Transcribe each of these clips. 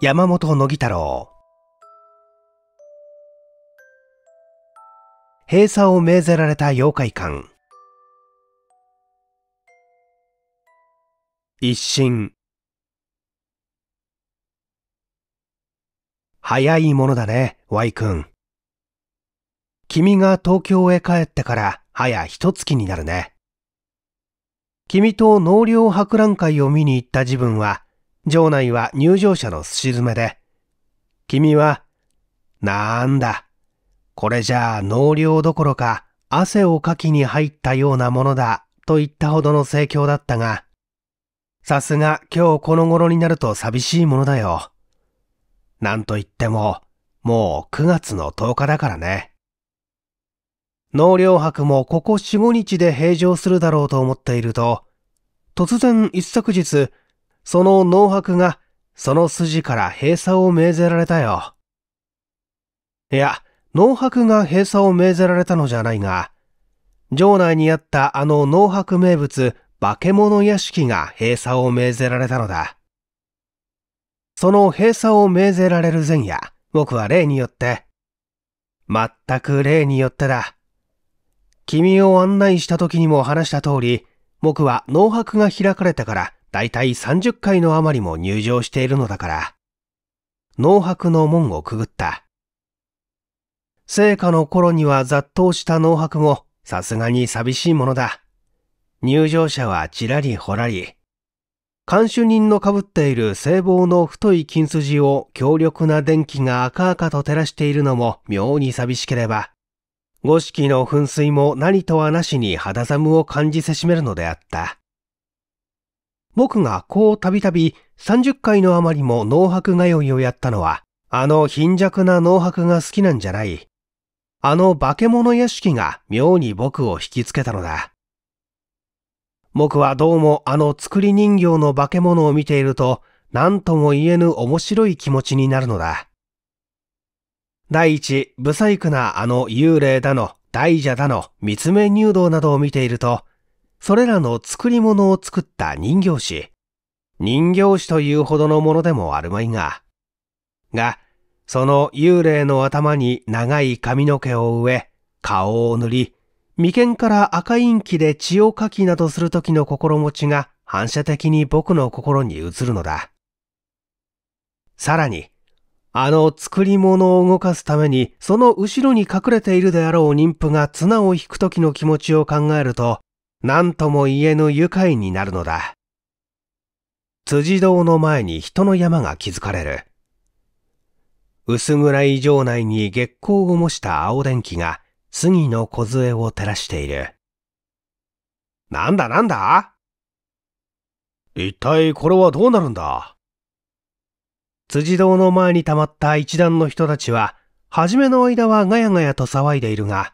山本乃木太郎閉鎖を命ぜられた妖怪館一心早いものだね、Y 君。君が東京へ帰ってから早一月になるね。君と納涼博覧会を見に行った自分は場内は入場者のすし詰めで、君は、なんだ、これじゃあ納涼どころか汗をかきに入ったようなものだ、と言ったほどの盛況だったが、さすが今日この頃になると寂しいものだよ。なんといっても、もう9月の10日だからね。納涼博もここ4、5日で閉場するだろうと思っていると、突然一昨日、その農白がその筋から閉鎖を命ぜられたよ。いや、農白が閉鎖を命ぜられたのじゃないが、城内にあったあの農白名物化け物屋敷が閉鎖を命ぜられたのだ。その閉鎖を命ぜられる前夜、僕は例によって、全く例によってだ。君を案内した時にも話した通り、僕は農白が開かれたから大体30回の余りも入場しているのだから、農泊の門をくぐった。聖火の頃には雑踏した農泊もさすがに寂しいものだ。入場者はちらりほらり。監守人の被っている聖望の太い金筋を強力な電気が赤々と照らしているのも妙に寂しければ、五色の噴水も何とはなしに肌寒を感じせしめるのであった。僕がこうたびたび30回の余りも脳泊通いをやったのは、あの貧弱な脳泊が好きなんじゃない。あの化け物屋敷が妙に僕を引きつけたのだ。僕はどうもあの作り人形の化け物を見ていると、何とも言えぬ面白い気持ちになるのだ。第一、不細工なあの幽霊だの、大蛇だの、三つ目入道などを見ていると、それらの作り物を作った人形師。人形師というほどのものでもあるまいが。が、その幽霊の頭に長い髪の毛を植え、顔を塗り、眉間から赤インキで血をかきなどする時の心持ちが反射的に僕の心に映るのだ。さらに、あの作り物を動かすために、その後ろに隠れているであろう妊婦が綱を引く時の気持ちを考えると、何とも言えぬ愉快になるのだ。辻堂の前に人の山が築かれる。薄暗い城内に月光を模した青電気が杉の梢を照らしている。なんだなんだ一体これはどうなるんだ辻堂の前に溜まった一団の人たちは、初めの間はガヤガヤと騒いでいるが、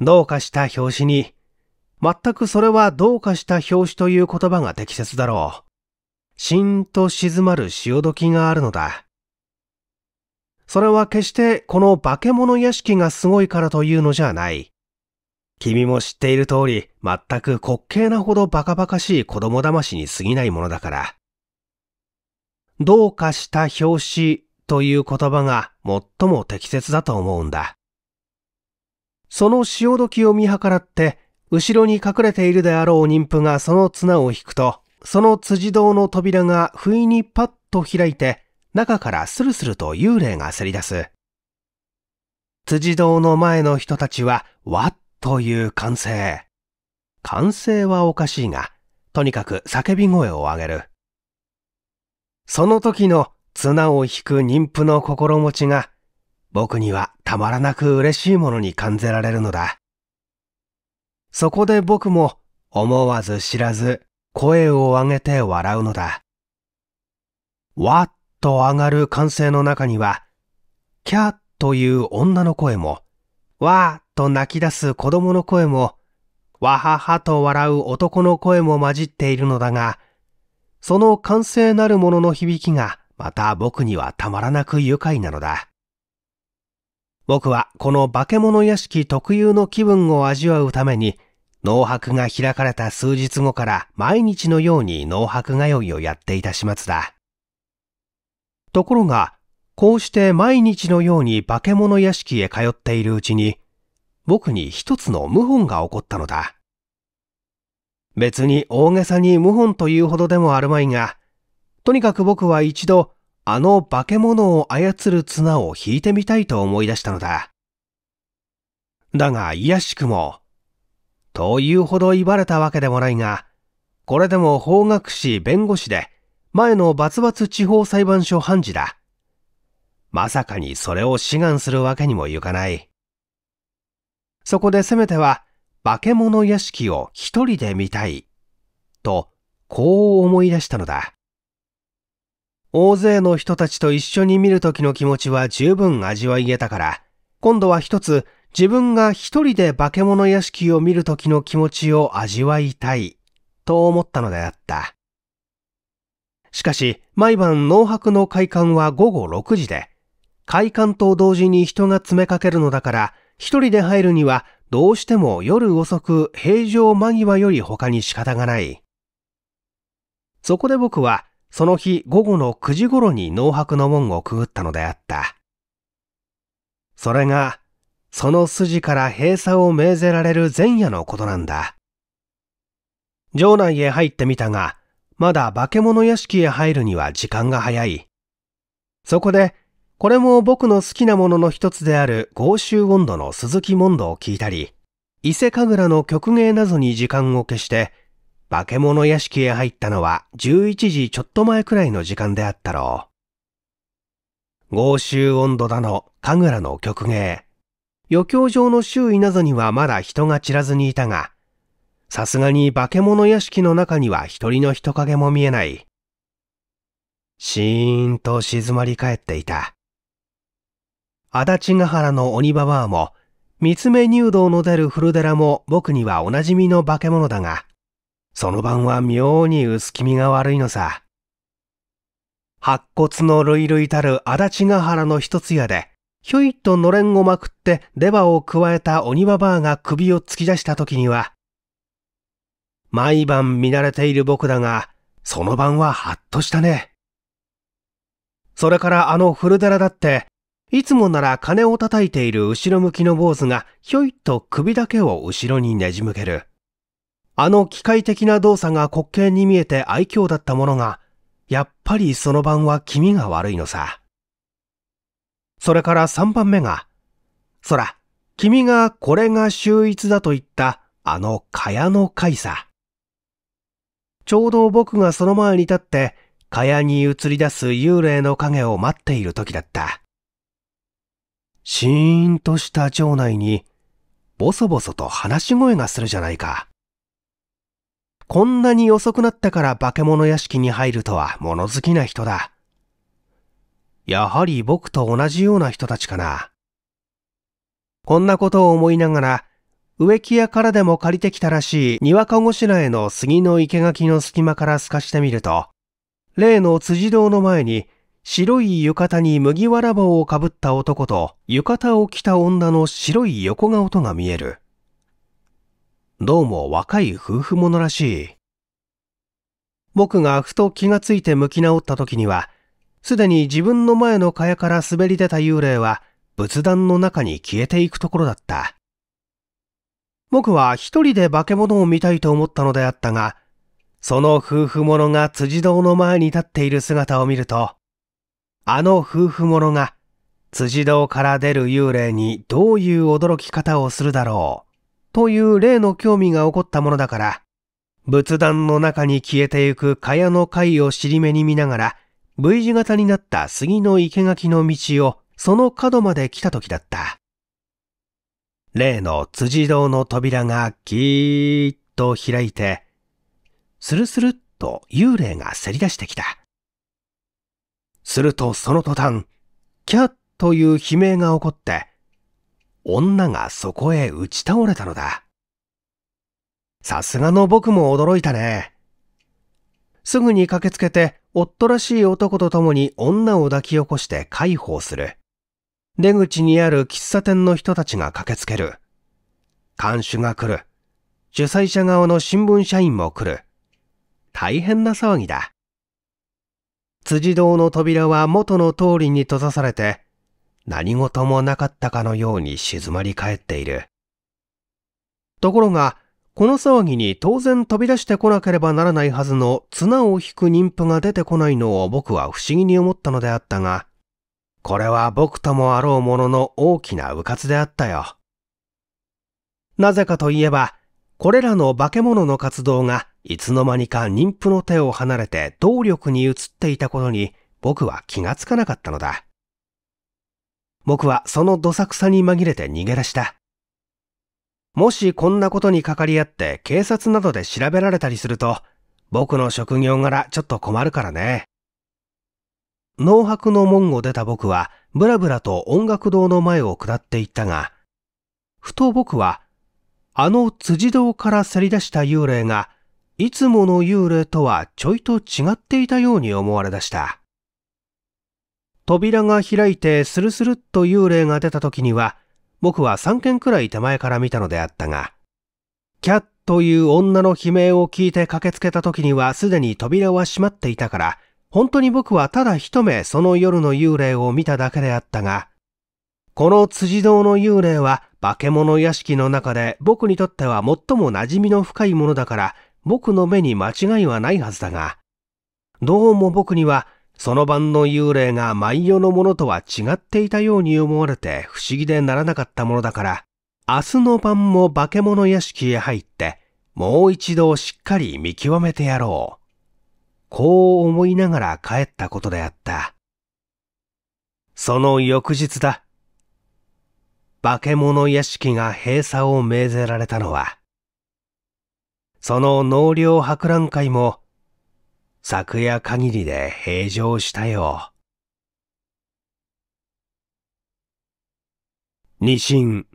どうかした拍子に全くそれはどうかした表紙という言葉が適切だろう。しんと静まる潮時があるのだ。それは決してこの化け物屋敷がすごいからというのじゃない。君も知っている通り、全く滑稽なほどバカバカしい子供騙しに過ぎないものだから。どうかした表紙という言葉が最も適切だと思うんだ。その潮時を見計らって後ろに隠れているであろう妊婦がその綱を引くと、その辻堂の扉が不意にパッと開いて、中からスルスルと幽霊がせり出す。辻堂の前の人たちは、わっという歓声。歓声はおかしいが、とにかく叫び声を上げる。その時の綱を引く妊婦の心持ちが、僕にはたまらなく嬉しいものに感じられるのだ。そこで僕も思わず知らず声を上げて笑うのだ。わっと上がる歓声の中には、キャッという女の声も、わっと泣き出す子供の声も、わははと笑う男の声も混じっているのだが、その歓声なるものの響きがまた僕にはたまらなく愉快なのだ。僕はこの化け物屋敷特有の気分を味わうために、脳白が開かれた数日後から毎日のように脳白通いをやっていた始末だ。ところが、こうして毎日のように化け物屋敷へ通っているうちに、僕に一つの謀反が起こったのだ。別に大げさに謀反というほどでもあるまいが、とにかく僕は一度あの化け物を操る綱を引いてみたいと思い出したのだ。だが、いやしくも、というほど威われたわけでもないが、これでも法学士弁護士で、前のバツバツ地方裁判所判事だ。まさかにそれを志願するわけにもいかない。そこでせめては、化け物屋敷を一人で見たい、と、こう思い出したのだ。大勢の人たちと一緒に見るときの気持ちは十分味わい得たから、今度は一つ自分が一人で化け物屋敷を見る時の気持ちを味わいたい、と思ったのであった。しかし、毎晩農泊の開館は午後6時で、開館と同時に人が詰めかけるのだから、一人で入るにはどうしても夜遅く平常間際より他に仕方がない。そこで僕はその日午後の9時頃に農白の門をくぐったのであった。それが、その筋から閉鎖を命ぜられる前夜のことなんだ。城内へ入ってみたが、まだ化け物屋敷へ入るには時間が早い。そこで、これも僕の好きなものの一つである豪州温度の鈴木問答を聞いたり、伊勢神楽の曲芸などに時間を消して、化け物屋敷へ入ったのは11時ちょっと前くらいの時間であったろう。豪州温度だの、神楽の曲芸。余興場の周囲などにはまだ人が散らずにいたが、さすがに化け物屋敷の中には一人の人影も見えない。シーンと静まり返っていた。足立ヶ原の鬼ババアも、三つ目入道の出る古寺も僕にはおなじみの化け物だが、その晩は妙に薄気味が悪いのさ。白骨の類類たる足立ヶ原の一つ屋で、ひょいっとのれんをまくって出刃を加えた鬼ババアが首を突き出した時には、毎晩見慣れている僕だが、その晩はハッとしたね。それからあの古寺だって、いつもなら金を叩いている後ろ向きの坊主がひょいっと首だけを後ろにねじ向ける。あの機械的な動作が滑稽に見えて愛嬌だったものが、やっぱりその晩は気味が悪いのさ。それから3番目が、そら、君がこれが秀逸だと言ったあの蚊帳の会さ。ちょうど僕がその前に立って、蚊帳に映り出す幽霊の影を待っている時だった。シーンとした場内に、ぼそぼそと話し声がするじゃないか。こんなに遅くなったから化け物屋敷に入るとは物好きな人だ。やはり僕と同じような人たちかな。こんなことを思いながら、植木屋からでも借りてきたらしい庭かごしらえの杉の生垣の隙間から透かしてみると、例の辻堂の前に白い浴衣に麦わら帽をかぶった男と浴衣を着た女の白い横顔とが見える。どうも若い夫婦ものらしい。僕がふと気がついて向き直った時には、すでに自分の前の蚊帳から滑り出た幽霊は仏壇の中に消えていくところだった。僕は一人で化け物を見たいと思ったのであったが、その夫婦者が辻堂の前に立っている姿を見ると、あの夫婦者が辻堂から出る幽霊にどういう驚き方をするだろう。という例の興味が起こったものだから、仏壇の中に消えてゆく蚊帳の貝を尻目に見ながら、V 字型になった杉の生垣の道をその角まで来た時だった。例の辻堂の扉がギーッと開いて、スルスルっと幽霊がせり出してきた。するとその途端、キャッという悲鳴が起こって、女がそこへ打ち倒れたのだ。さすがの僕も驚いたね。すぐに駆けつけて、夫らしい男と共に女を抱き起こして介抱する。出口にある喫茶店の人たちが駆けつける。看守が来る。主催者側の新聞社員も来る。大変な騒ぎだ。辻堂の扉は元の通りに閉ざされて、何事もなかったかのように静まり返っている。ところが、この騒ぎに当然飛び出してこなければならないはずの綱を引く妊婦が出てこないのを僕は不思議に思ったのであったが、これは僕ともあろうものの大きな迂闊であったよ。なぜかといえば、これらの化け物の活動がいつの間にか妊婦の手を離れて動力に移っていたことに僕は気がつかなかったのだ。僕はそのどさくさに紛れて逃げ出した。もしこんなことにかかり合って警察などで調べられたりすると、僕の職業柄ちょっと困るからね。農泊の門を出た僕は、ぶらぶらと音楽堂の前を下っていったが、ふと僕は、あの辻堂からせり出した幽霊が、いつもの幽霊とはちょいと違っていたように思われだした。扉が開いてスルスルっと幽霊が出た時には、僕は3軒くらい手前から見たのであったが、キャッという女の悲鳴を聞いて駆けつけた時にはすでに扉は閉まっていたから、本当に僕はただ一目その夜の幽霊を見ただけであったが、この辻堂の幽霊は化け物屋敷の中で僕にとっては最も馴染みの深いものだから僕の目に間違いはないはずだが、どうも僕にはその晩の幽霊が毎夜のものとは違っていたように思われて不思議でならなかったものだから、明日の晩も化け物屋敷へ入って、もう一度しっかり見極めてやろう。こう思いながら帰ったことであった。その翌日だ。化け物屋敷が閉鎖を命ぜられたのは、その納涼博覧会も昨夜限りで平常したよ。二進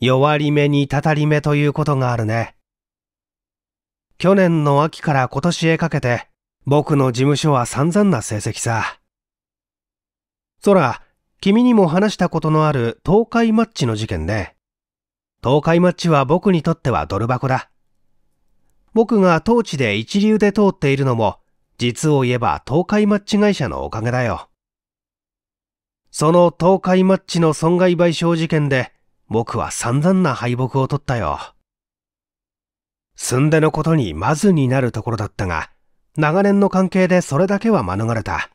弱り目にたたり目ということがあるね。去年の秋から今年へかけて、僕の事務所は散々な成績さ。そら、君にも話したことのある東海マッチの事件ね。東海マッチは僕にとってはドル箱だ。僕が当地で一流で通っているのも、実を言えば東海マッチ会社のおかげだよ。その東海マッチの損害賠償事件で、僕は散々な敗北を取ったよ。寸出のことにまずになるところだったが、長年の関係でそれだけは免れた。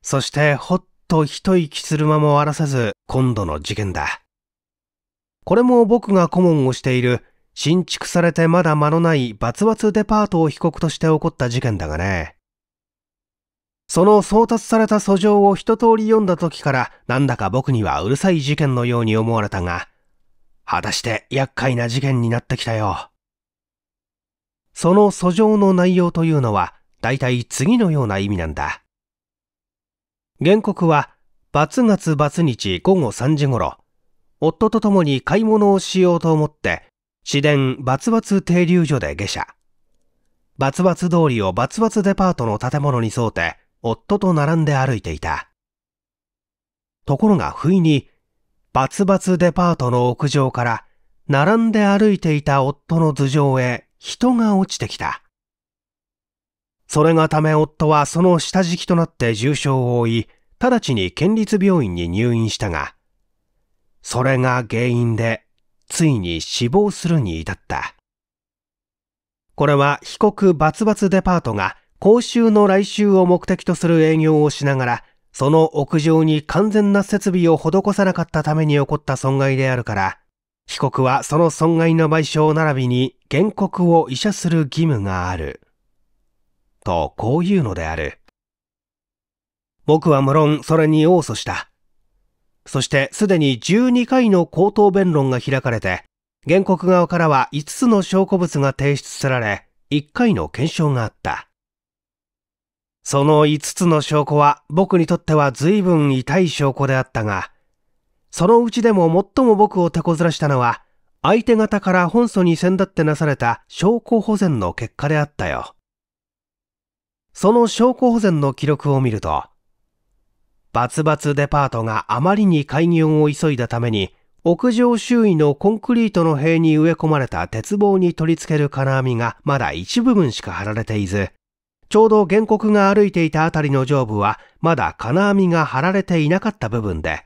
そしてほっと一息する間も荒らさず今度の事件だ。これも僕が顧問をしている新築されてまだ間のないバツバツデパートを被告として起こった事件だがね。その送達された訴状を一通り読んだ時からなんだか僕にはうるさい事件のように思われたが、果たして厄介な事件になってきたよ。その訴状の内容というのは大体次のような意味なんだ。原告は、罰月罰日午後3時頃、夫と共に買い物をしようと思って市電バツバツ停留所で下車。バツバツ通りをバツバツデパートの建物に沿うて、夫と並んで歩いていた。ところが不意に、バツバツデパートの屋上から、並んで歩いていた夫の頭上へ人が落ちてきた。それがため夫はその下敷きとなって重傷を負い、直ちに県立病院に入院したが、それが原因でついに死亡するに至った。これは被告バツバツデパートが公衆の来週を目的とする営業をしながら、その屋上に完全な設備を施さなかったために起こった損害であるから、被告はその損害の賠償並びに原告を医者する義務がある。と、こういうのである。僕は無論それに応訴した。そしてすでに12回の口頭弁論が開かれて、原告側からは5つの証拠物が提出され、1回の検証があった。その5つの証拠は僕にとっては随分痛い証拠であったが、そのうちでも最も僕を手こずらしたのは、相手方から本訴に先立ってなされた証拠保全の結果であったよ。その証拠保全の記録を見ると、バツバツデパートがあまりに開業を急いだために、屋上周囲のコンクリートの塀に植え込まれた鉄棒に取り付ける金網がまだ一部分しか張られていず、ちょうど原告が歩いていたあたりの上部はまだ金網が張られていなかった部分で、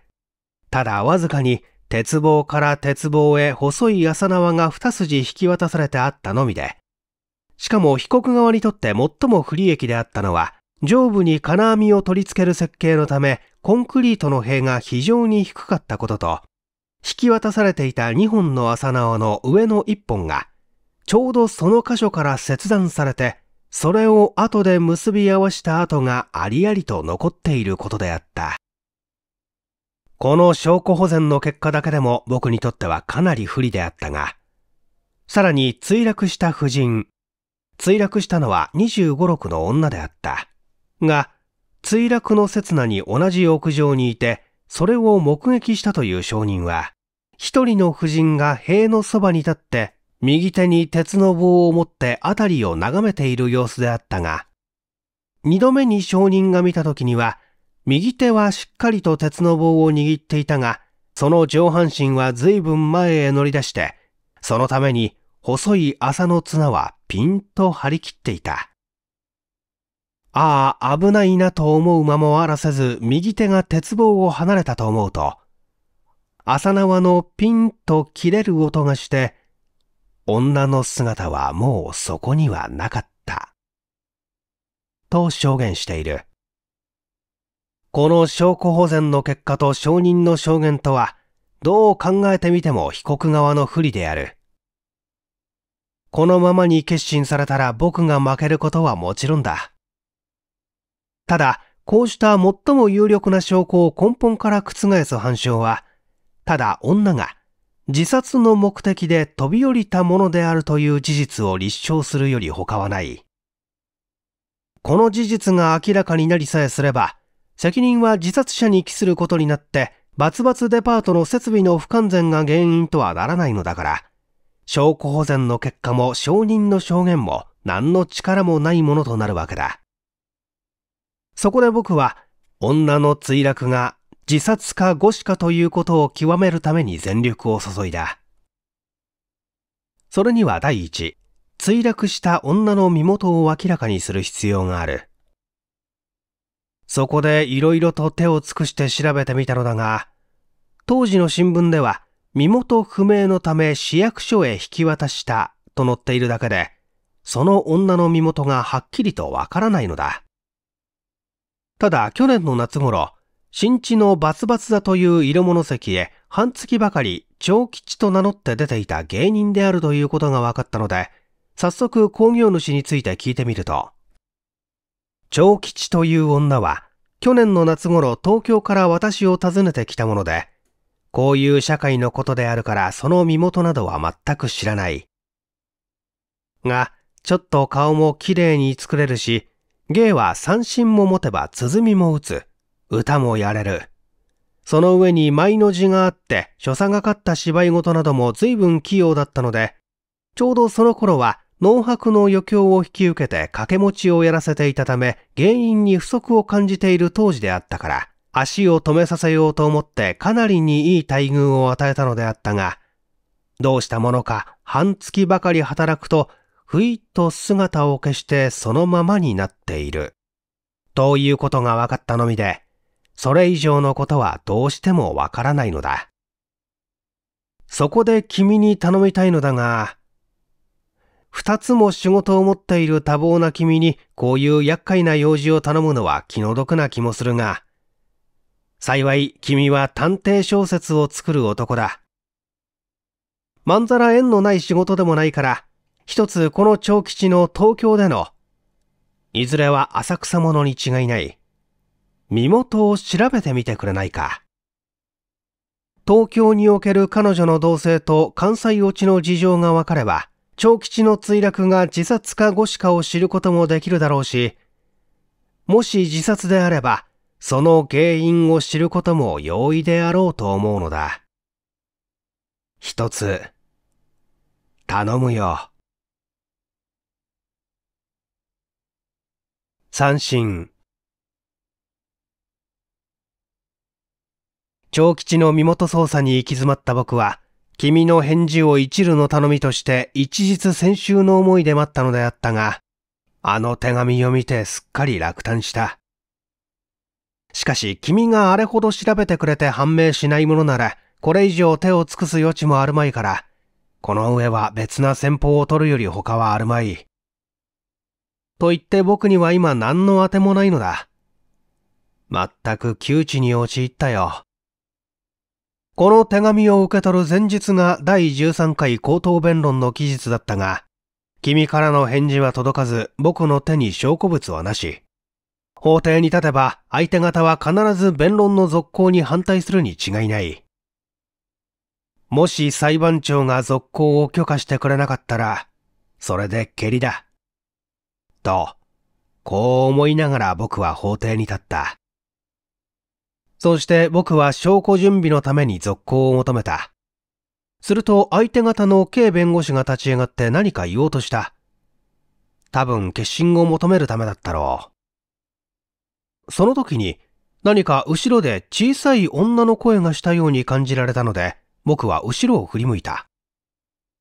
ただわずかに鉄棒から鉄棒へ細い浅縄が二筋引き渡されてあったのみで、しかも被告側にとって最も不利益であったのは、上部に金網を取り付ける設計のため、コンクリートの塀が非常に低かったことと、引き渡されていた2本の浅縄の上の1本が、ちょうどその箇所から切断されて、それを後で結び合わした跡がありありと残っていることであった。この証拠保全の結果だけでも僕にとってはかなり不利であったが、さらに墜落した婦人、墜落したのは25、6の女であった。が、墜落の刹那に同じ屋上にいて、それを目撃したという証人は、一人の婦人が塀のそばに立って、右手に鉄の棒を持って辺りを眺めている様子であったが、二度目に証人が見た時には、右手はしっかりと鉄の棒を握っていたが、その上半身は随分前へ乗り出して、そのために細い麻の綱はピンと張り切っていた。ああ、危ないなと思う間もあらせず、右手が鉄棒を離れたと思うと、朝縄のピンと切れる音がして、女の姿はもうそこにはなかった。と証言している。この証拠保全の結果と証人の証言とは、どう考えてみても被告側の不利である。このままに決心されたら僕が負けることはもちろんだ。ただ、こうした最も有力な証拠を根本から覆す反証は、ただ女が自殺の目的で飛び降りたものであるという事実を立証するより他はない。この事実が明らかになりさえすれば、責任は自殺者に帰することになって、バツバツデパートの設備の不完全が原因とはならないのだから、証拠保全の結果も証人の証言も何の力もないものとなるわけだ。そこで僕は女の墜落が自殺か誤死かということを極めるために全力を注いだ。それには第一、墜落した女の身元を明らかにする必要がある。そこで色々と手を尽くして調べてみたのだが、当時の新聞では身元不明のため市役所へ引き渡したと載っているだけで、その女の身元がはっきりとわからないのだ。ただ去年の夏頃、新地のバツバツ座という色物席へ半月ばかり長吉と名乗って出ていた芸人であるということが分かったので、早速工業主について聞いてみると、長吉という女は、去年の夏頃東京から私を訪ねてきたもので、こういう社会のことであるからその身元などは全く知らない。が、ちょっと顔も綺麗に作れるし、芸は三振も持てば鼓も打つ。歌もやれる。その上に舞の字があって、所作がかった芝居事なども随分器用だったので、ちょうどその頃は、農白の余興を引き受けて掛け持ちをやらせていたため、原因に不足を感じている当時であったから、足を止めさせようと思ってかなりにいい待遇を与えたのであったが、どうしたものか半月ばかり働くとふいっと姿を消してそのままになっている。ということが分かったのみで、それ以上のことはどうしてもわからないのだ。そこで君に頼みたいのだが、二つも仕事を持っている多忙な君にこういう厄介な用事を頼むのは気の毒な気もするが、幸い君は探偵小説を作る男だ。まんざら縁のない仕事でもないから、一つこの長吉の東京での、いずれは浅草者に違いない、身元を調べてみてくれないか。東京における彼女の同性と関西落ちの事情が分かれば、長吉の墜落が自殺か誤死かを知ることもできるだろうし、もし自殺であれば、その原因を知ることも容易であろうと思うのだ。一つ、頼むよ。三振長吉の身元捜査に行き詰まった僕は、君の返事を一縷の頼みとして一日先週の思いで待ったのであったが、あの手紙を見てすっかり落胆した。しかし君があれほど調べてくれて判明しないものなら、これ以上手を尽くす余地もあるまいから、この上は別な戦法を取るより他はあるまい。と言って僕には今何のあてもないのだ。まったく窮地に陥ったよ。この手紙を受け取る前日が第13回口頭弁論の期日だったが、君からの返事は届かず僕の手に証拠物はなし。法廷に立てば相手方は必ず弁論の続行に反対するに違いない。もし裁判長が続行を許可してくれなかったら、それで蹴りだ。と、こう思いながら僕は法廷に立った。そして僕は証拠準備のために続行を求めた。すると相手方の K 弁護士が立ち上がって何か言おうとした。多分決心を求めるためだったろう。その時に何か後ろで小さい女の声がしたように感じられたので僕は後ろを振り向いた。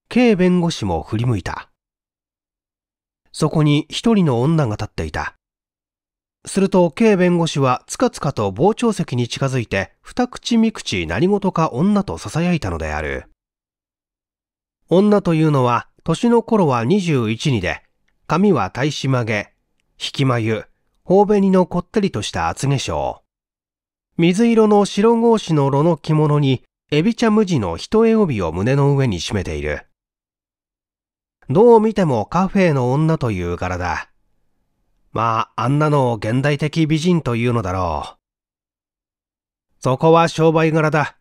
K 弁護士も振り向いた。そこに一人の女が立っていた。すると、K 弁護士はつかつかと傍聴席に近づいて、二口三口何事か女と囁いたのである。女というのは、年の頃は21にで、髪は大し曲げ、引き眉、頬紅のこってりとした厚化粧。水色の白格子の炉の着物に、エビ茶無地の一重帯を胸の上に締めている。どう見てもカフェの女という柄だ。まあ、あんなのを現代的美人というのだろう。そこは商売柄だ。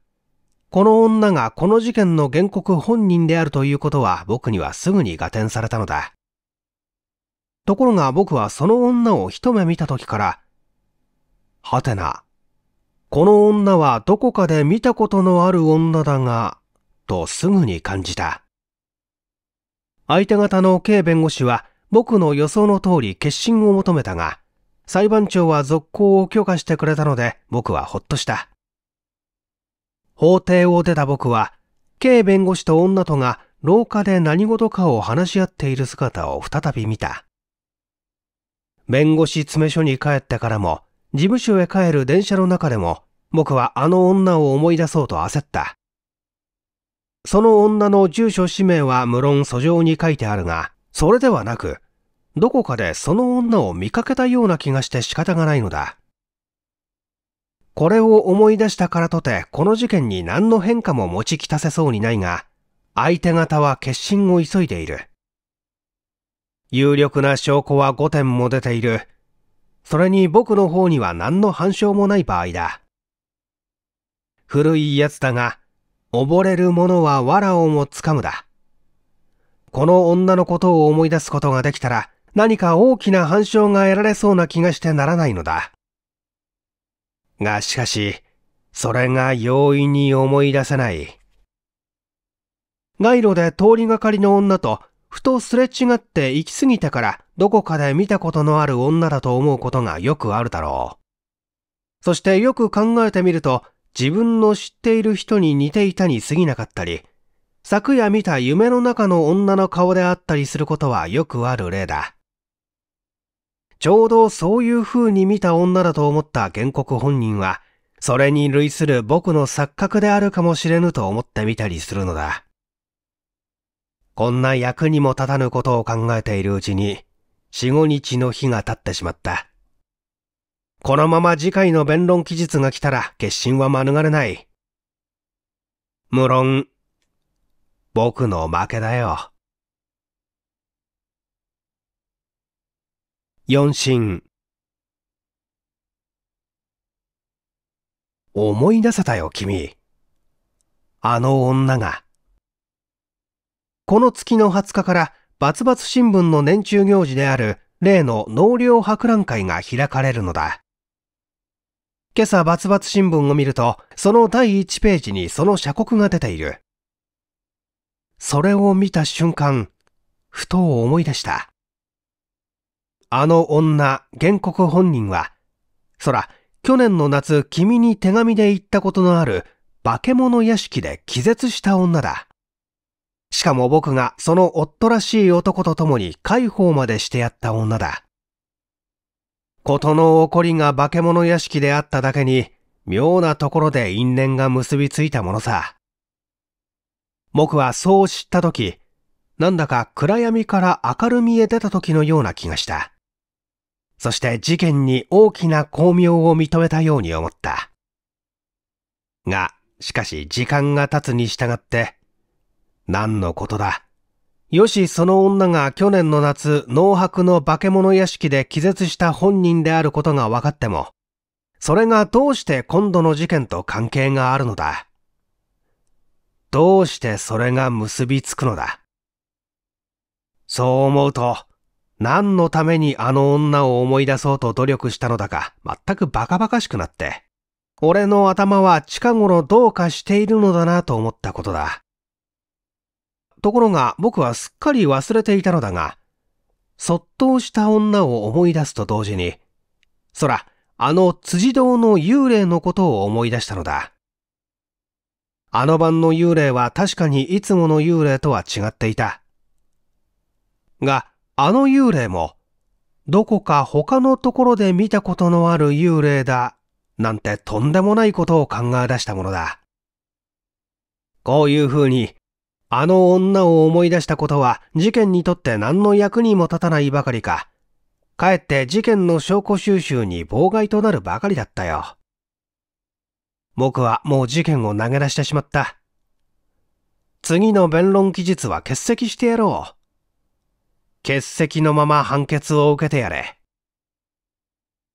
この女がこの事件の原告本人であるということは僕にはすぐに合点されたのだ。ところが僕はその女を一目見た時から、はてな、この女はどこかで見たことのある女だが、とすぐに感じた。相手方の K 弁護士は僕の予想の通り決心を求めたが、裁判長は続行を許可してくれたので僕はほっとした。法廷を出た僕は、K 弁護士と女とが廊下で何事かを話し合っている姿を再び見た。弁護士詰め所に帰ってからも、事務所へ帰る電車の中でも、僕はあの女を思い出そうと焦った。その女の住所氏名は無論訴状に書いてあるが、それではなく、どこかでその女を見かけたような気がして仕方がないのだ。これを思い出したからとて、この事件に何の変化も持ちきたせそうにないが、相手方は決心を急いでいる。有力な証拠は5点も出ている。それに僕の方には何の反証もない場合だ。古い奴だが、溺れる者は藁をもつかむだ。この女のことを思い出すことができたら、何か大きな反証が得られそうな気がしてならないのだ。がしかし、それが容易に思い出せない。街路で通りがかりの女と、ふとすれ違って行き過ぎてからどこかで見たことのある女だと思うことがよくあるだろう。そしてよく考えてみると、自分の知っている人に似ていたに過ぎなかったり、昨夜見た夢の中の女の顔であったりすることはよくある例だ。ちょうどそういう風に見た女だと思った原告本人は、それに類する僕の錯覚であるかもしれぬと思ってみたりするのだ。こんな役にも立たぬことを考えているうちに、四五日の日が経ってしまった。このまま次回の弁論期日が来たら決心は免れない。無論、僕の負けだよ。四神思い出せたよ、君。あの女が。この月の20日からバツバツ新聞の年中行事である例の納涼博覧会が開かれるのだ。今朝バツバツ新聞を見ると、その第1ページにその社国が出ている。それを見た瞬間、ふと思い出した。あの女、原告本人は、そら、去年の夏君に手紙で言ったことのある化け物屋敷で気絶した女だ。しかも僕がその夫らしい男と共に解放までしてやった女だ。事の起こりが化け物屋敷であっただけに、妙なところで因縁が結びついたものさ。僕はそう知ったとき、なんだか暗闇から明るみへ出た時のような気がした。そして事件に大きな巧妙を認めたように思った。が、しかし時間が経つに従って、何のことだよしその女が去年の夏、脳白の化け物屋敷で気絶した本人であることが分かっても、それがどうして今度の事件と関係があるのだ。どうしてそれが結びつくのだ。そう思うと、何のためにあの女を思い出そうと努力したのだか、全くバカバカしくなって、俺の頭は近頃どうかしているのだなと思ったことだ。ところが僕はすっかり忘れていたのだが、そっとした女を思い出すと同時に、そら、あの辻堂の幽霊のことを思い出したのだ。あの晩の幽霊は確かにいつもの幽霊とは違っていた。が、あの幽霊も、どこか他のところで見たことのある幽霊だ、なんてとんでもないことを考え出したものだ。こういう風にあの女を思い出したことは事件にとって何の役にも立たないばかりか、かえって事件の証拠収集に妨害となるばかりだったよ。僕はもう事件を投げ出してしまった。次の弁論期日は欠席してやろう。欠席のまま判決を受けてやれ。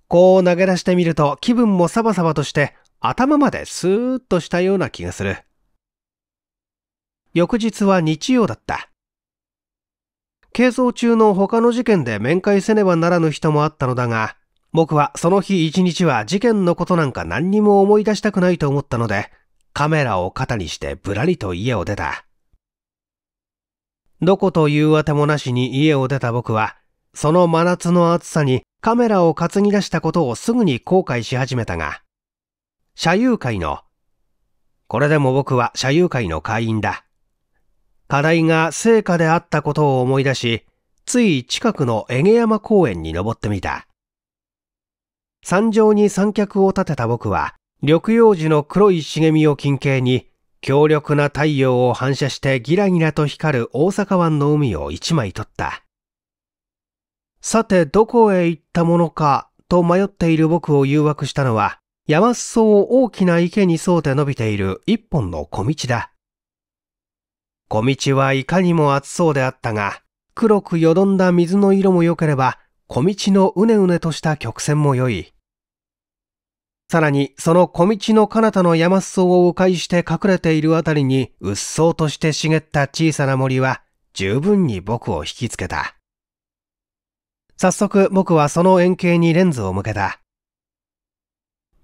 こう投げ出してみると気分もサバサバとして頭まですーっとしたような気がする。翌日は日曜だった。係争中の他の事件で面会せねばならぬ人もあったのだが、僕はその日一日は事件のことなんか何にも思い出したくないと思ったので、カメラを肩にしてぶらりと家を出た。どこというあてもなしに家を出た僕は、その真夏の暑さにカメラを担ぎ出したことをすぐに後悔し始めたが、社友会の、これでも僕は社友会の会員だ。課題が成果であったことを思い出し、つい近くの江毛山公園に登ってみた。山上に三脚を立てた僕は、緑葉樹の黒い茂みを近景に、強力な太陽を反射してギラギラと光る大阪湾の海を一枚取った。さて、どこへ行ったものか、と迷っている僕を誘惑したのは、山裾を大きな池に沿うて伸びている一本の小道だ。小道はいかにも暑そうであったが、黒くよどんだ水の色も良ければ、小道のうねうねとした曲線も良い。さらに、その小道の彼方の山裾を迂回して隠れているあたりに、うっそうとして茂った小さな森は、十分に僕を引きつけた。早速、僕はその円形にレンズを向けた。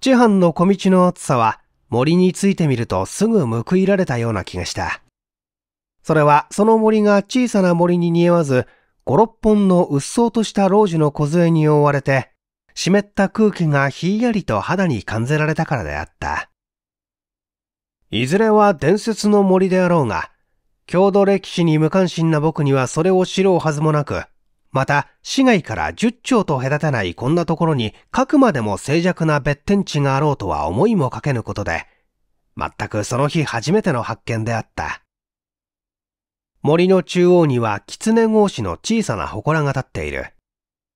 ハ藩の小道の暑さは、森についてみるとすぐ報いられたような気がした。それはその森が小さな森に似合わず、五六本のうっそうとした老樹の梢に覆われて、湿った空気がひんやりと肌に感じられたからであった。いずれは伝説の森であろうが、郷土歴史に無関心な僕にはそれを知ろうはずもなく、また市街から10丁と隔たないこんなところに各までも静寂な別天地があろうとは思いもかけぬことで、全くその日初めての発見であった。森の中央には狐格子の小さな祠が立っている。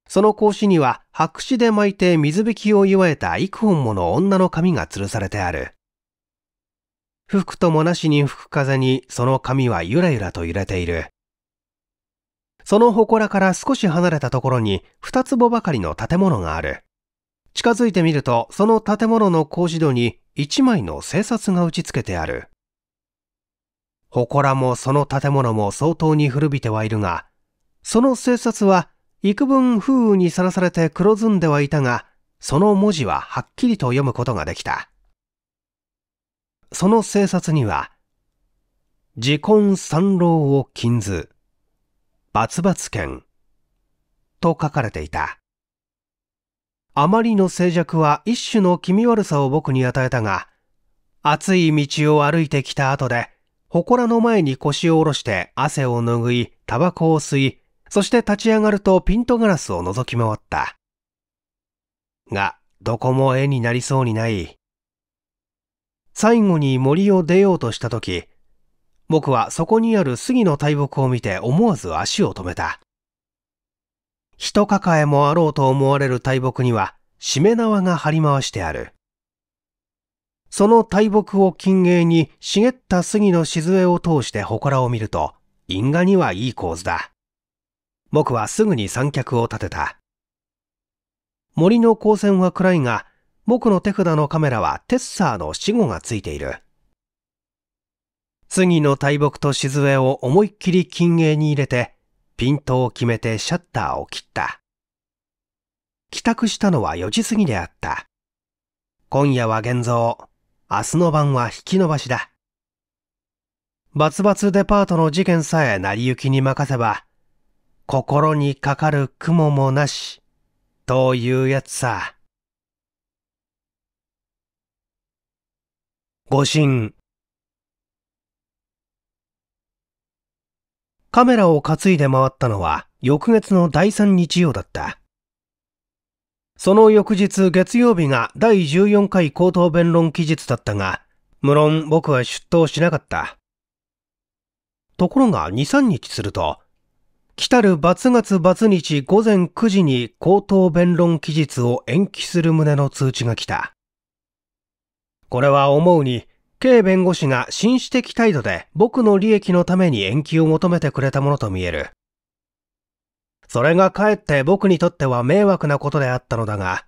その格子には白紙で巻いて水引きを祝えた幾本もの女の髪が吊るされてある。服ともなしに吹く風にその髪はゆらゆらと揺れている。その祠から少し離れたところに二坪ばかりの建物がある。近づいてみると、その建物の格子戸に一枚の生札が打ち付けてある。祠もその建物も相当に古びてはいるが、その制札は幾分風雨にさらされて黒ずんではいたが、その文字ははっきりと読むことができた。その制札には、自婚三郎を禁ず、罰罰剣、と書かれていた。あまりの静寂は一種の気味悪さを僕に与えたが、暑い道を歩いてきた後で、祠の前に腰を下ろして汗を拭い、タバコを吸い、そして立ち上がるとピントガラスを覗き回った。が、どこも絵になりそうにない。最後に森を出ようとした時、僕はそこにある杉の大木を見て思わず足を止めた。人抱えもあろうと思われる大木には、しめ縄が張り回してある。その大木を金鋭に茂った杉の静を通して祠を見ると、因果にはいい構図だ。僕はすぐに三脚を立てた。森の光線は暗いが、僕の手札のカメラはテッサーの死後がついている。杉の大木と静を思いっきり金鋭に入れて、ピントを決めてシャッターを切った。帰宅したのは4時過ぎであった。今夜は現像、明日の晩は引き延ばしだ。バツバツデパートの事件さえ成り行きに任せば、心にかかる雲もなし、というやつさ。誤信。カメラを担いで回ったのは翌月の第3日曜だった。その翌日月曜日が第14回口頭弁論期日だったが、無論僕は出頭しなかった。ところが2、3日すると、来たる罰月罰日午前9時に口頭弁論期日を延期する旨の通知が来た。これは思うに、K 弁護士が紳士的態度で僕の利益のために延期を求めてくれたものと見える。それがかえって僕にとっては迷惑なことであったのだが、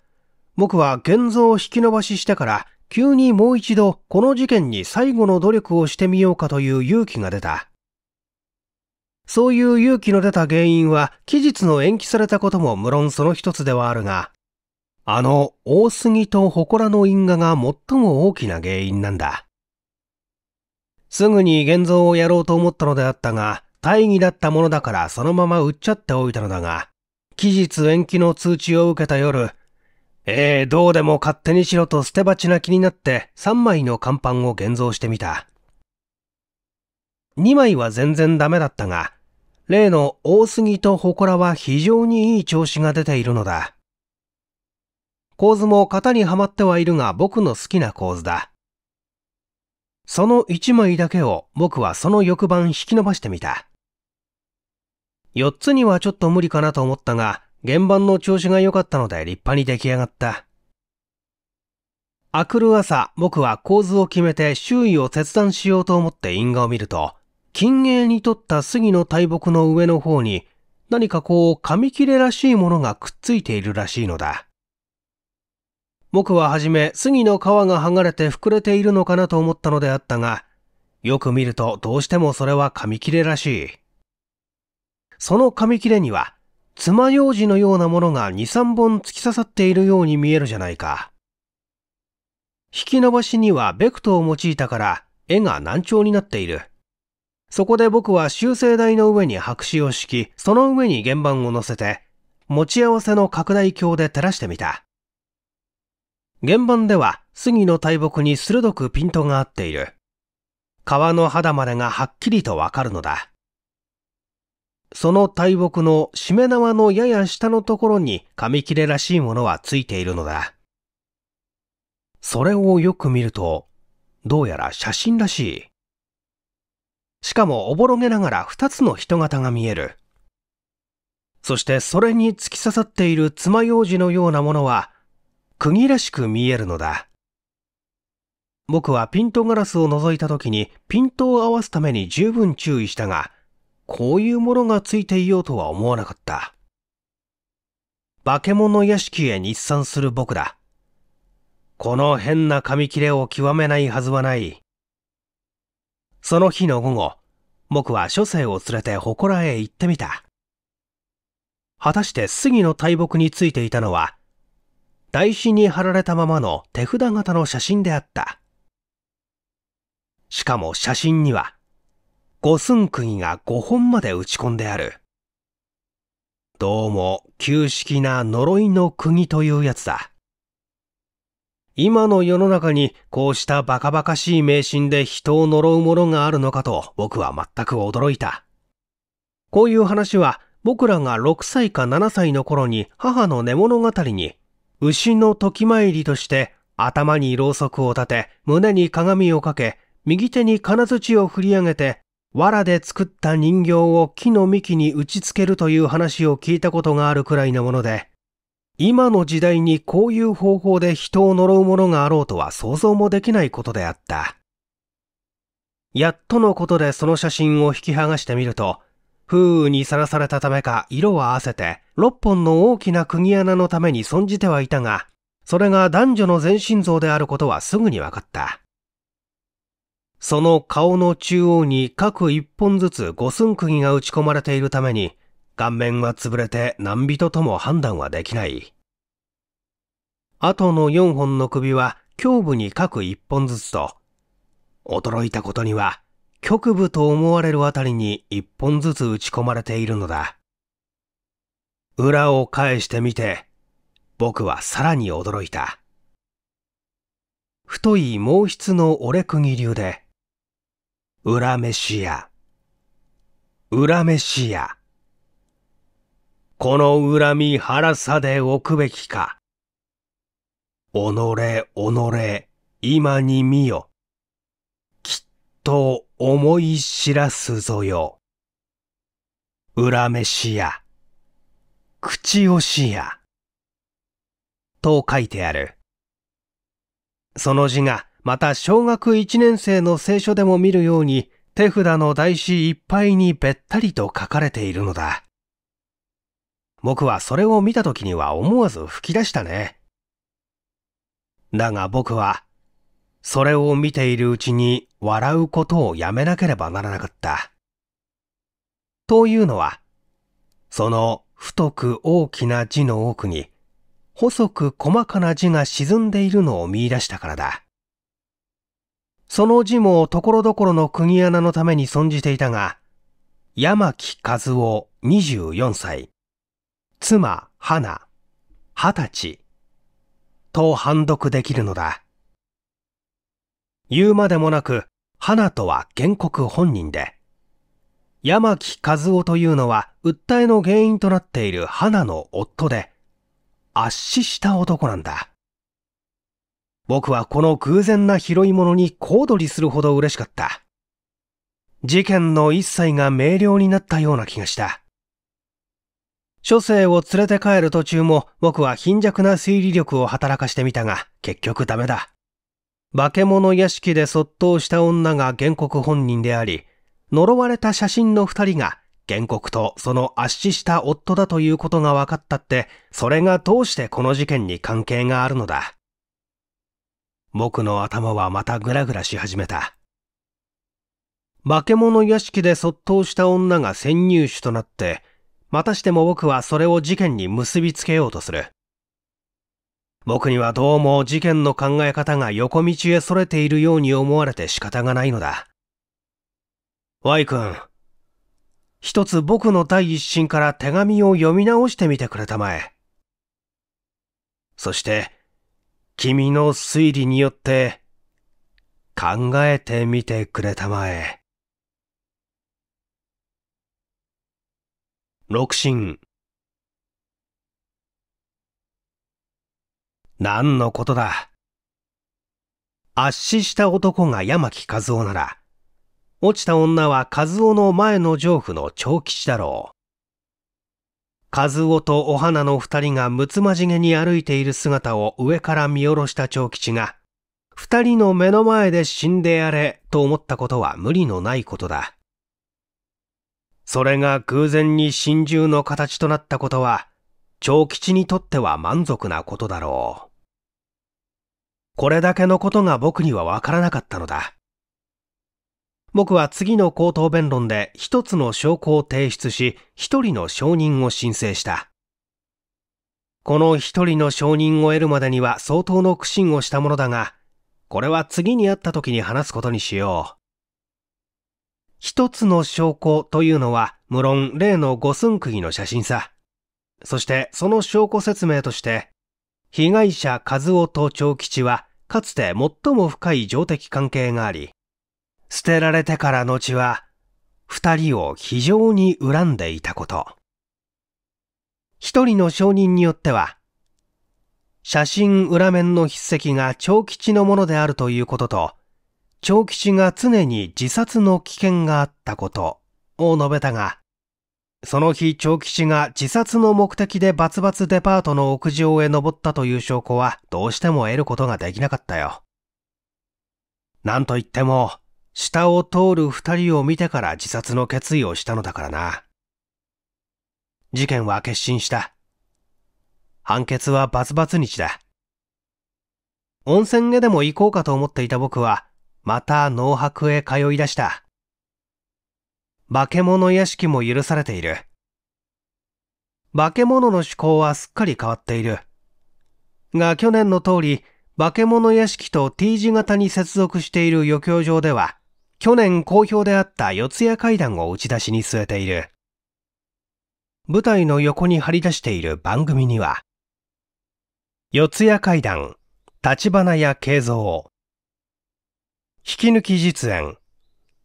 僕は現像を引き延ばししてから急にもう一度この事件に最後の努力をしてみようかという勇気が出た。そういう勇気の出た原因は期日の延期されたことも無論その一つではあるが、あの大杉と祠の因果が最も大きな原因なんだ。すぐに現像をやろうと思ったのであったが、大義だったものだからそのまま売っちゃっておいたのだが、期日延期の通知を受けた夜、ええー、どうでも勝手にしろと捨て鉢な気になって3枚の看板を現像してみた。2枚は全然ダメだったが、例の大杉と祠は非常にいい調子が出ているのだ。構図も型にはまってはいるが僕の好きな構図だ。その1枚だけを僕はその翌晩引き伸ばしてみた。4つにはちょっと無理かなと思ったが、現場の調子が良かったので立派に出来上がった。あくる朝、僕は構図を決めて周囲を切断しようと思って因果を見ると、金鋭にとった杉の大木の上の方に、何かこう、紙切れらしいものがくっついているらしいのだ。僕ははじめ、杉の皮が剥がれて膨れているのかなと思ったのであったが、よく見るとどうしてもそれは紙切れらしい。その紙切れには、爪楊枝のようなものが2、3本突き刺さっているように見えるじゃないか。引き伸ばしにはベクトを用いたから絵が難聴になっている。そこで僕は修正台の上に白紙を敷き、その上に原版を乗せて、持ち合わせの拡大鏡で照らしてみた。原版では杉の大木に鋭くピントが合っている。川の肌までがはっきりとわかるのだ。その大木のしめ縄のやや下のところに紙切れらしいものはついているのだ。それをよく見ると、どうやら写真らしい。しかもおぼろげながら二つの人型が見える。そしてそれに突き刺さっている爪楊枝のようなものは、釘らしく見えるのだ。僕はピントガラスを覗いた時にピントを合わすために十分注意したが、こういうものがついていようとは思わなかった。化け物屋敷へ日産する僕だ。この変な紙切れを極めないはずはない。その日の午後、僕は書生を連れて祠へ行ってみた。果たして杉の大木についていたのは、台紙に貼られたままの手札型の写真であった。しかも写真には、五寸釘が5本まで打ち込んである。どうも旧式な呪いの釘というやつだ。今の世の中にこうしたバカバカしい迷信で人を呪うものがあるのかと僕は全く驚いた。こういう話は僕らが6歳か7歳の頃に母の寝物語に牛の時参りとして頭にろうそくを立て胸に鏡をかけ右手に金槌を振り上げて藁で作った人形を木の幹に打ち付けるという話を聞いたことがあるくらいなもので、今の時代にこういう方法で人を呪うものがあろうとは想像もできないことであった。やっとのことでその写真を引き剥がしてみると、風雨にさらされたためか色はわせて、6本の大きな釘穴のために存じてはいたが、それが男女の全身像であることはすぐに分かった。その顔の中央に各一本ずつ五寸釘が打ち込まれているために、顔面は潰れて何人とも判断はできない。後の4本の首は胸部に各1本ずつと、驚いたことには、局部と思われるあたりに1本ずつ打ち込まれているのだ。裏を返してみて、僕はさらに驚いた。太い毛筆の折れ釘流で、裏飯屋、裏飯屋。この恨み腹さで置くべきか。己己、今に見よ。きっと思い知らすぞよ。恨めしや、口押しや、と書いてある。その字がまた小学1年生の聖書でも見るように手札の台紙いっぱいにべったりと書かれているのだ。僕はそれを見た時には思わず吹き出したね。だが僕は、それを見ているうちに笑うことをやめなければならなかった。というのは、その太く大きな字の奥に、細く細かな字が沈んでいるのを見出したからだ。その字も所々の釘穴のために存じていたが、山木和夫24歳、妻花20歳と判読できるのだ。言うまでもなく、花とは原告本人で、山木和夫というのは訴えの原因となっている花の夫で、圧死した男なんだ。僕はこの偶然な拾い物に小躍りするほど嬉しかった。事件の一切が明瞭になったような気がした。書生を連れて帰る途中も僕は貧弱な推理力を働かしてみたが結局ダメだ。化け物屋敷で卒倒した女が原告本人であり、呪われた写真の二人が原告とその圧死した夫だということが分かったって、それがどうしてこの事件に関係があるのだ。僕の頭はまたぐらぐらし始めた。化け物屋敷で卒倒した女が潜入手となって、またしても僕はそれを事件に結びつけようとする。僕にはどうも事件の考え方が横道へ逸れているように思われて仕方がないのだ。Y 君、一つ僕の第一審から手紙を読み直してみてくれたまえ。そして、君の推理によって考えてみてくれたまえ。六神。何のことだ。圧死した男が山木和夫なら、落ちた女は和夫の前の丈夫の長吉だろう。和夫とお花の二人がむつまじげに歩いている姿を上から見下ろした長吉が、二人の目の前で死んでやれと思ったことは無理のないことだ。それが偶然に真珠の形となったことは、長吉にとっては満足なことだろう。これだけのことが僕にはわからなかったのだ。僕は次の口頭弁論で一つの証拠を提出し、一人の承認を申請した。この一人の承認を得るまでには相当の苦心をしたものだが、これは次に会った時に話すことにしよう。一つの証拠というのは、無論例の五寸釘の写真さ。そしてその証拠説明として、被害者和夫と長吉は、かつて最も深い上的関係があり、捨てられてから後は、二人を非常に恨んでいたこと。一人の証人によっては、写真裏面の筆跡が長吉のものであるということと、長吉が常に自殺の危険があったことを述べたが、その日長吉が自殺の目的でバツバツデパートの屋上へ登ったという証拠はどうしても得ることができなかったよ。なんといっても、下を通る二人を見てから自殺の決意をしたのだからな。事件は決心した。判決はバツバツ日だ。温泉へでも行こうかと思っていた僕は、また農博へ通い出した。化け物屋敷も許されている。化け物の趣向はすっかり変わっている。が去年の通り、化け物屋敷と T 字型に接続している余興場では、去年好評であった四谷階段を打ち出しに据えている。舞台の横に張り出している番組には、四谷階段、立花屋慶三、引き抜き実演、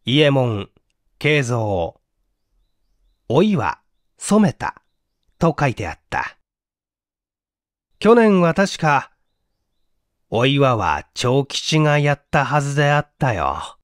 伊右衛門、慶三、お岩、染めた、と書いてあった。去年は確か、お岩は長吉がやったはずであったよ。